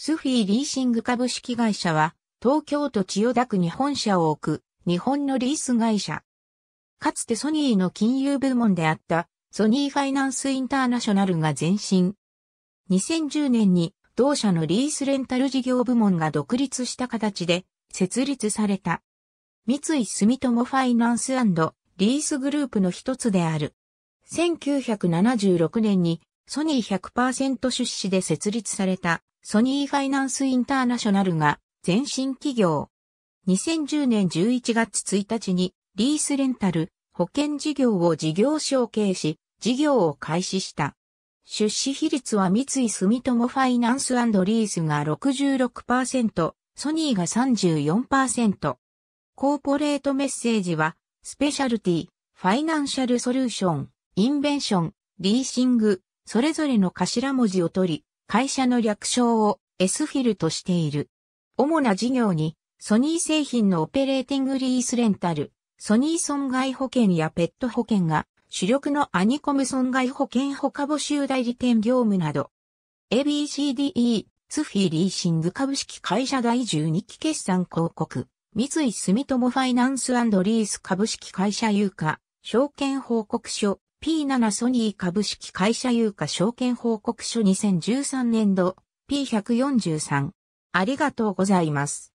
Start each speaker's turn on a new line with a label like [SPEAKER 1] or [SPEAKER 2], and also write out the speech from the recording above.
[SPEAKER 1] スフィーリーシング株式会社は、東京都千代田区に本社
[SPEAKER 2] を置く、日本のリース会社。かつてソニーの金融部門であった、ソニーファイナンスインターナショナルが前身。2010年に、同社のリースレンタル事業部門が独立した形で、設立された。三井住友ファイナンスリースグループの一つである。1976年にソニー100%出資で設立されたソニーファイナンスインターナショナルが前身企業。2010年11月1日にリースレンタル保険事業を事業承継し、事業を開始した。出資比率は三井住友ファイナンスリースが66%、ソニーが34%。コーポレートメッセージは、スペシャルティ、ファイナンシャルソリューション、インベンション、リーシング、それぞれの頭文字を取り、会社の略称を S フィルとしている。主な事業に、ソニー製品のオペレーティングリースレンタル、ソニー損害保険やペット保険が主力のアニコム損害保険他募集代理店業務など、ABCDE、ツフィーリーシング株式会社第12期決算広告、三井住友ファイナンスリース株式会社有価、証券報告書、P7 ソニー株式会社有価証券報告書2013年度
[SPEAKER 1] P143。ありがとうございます。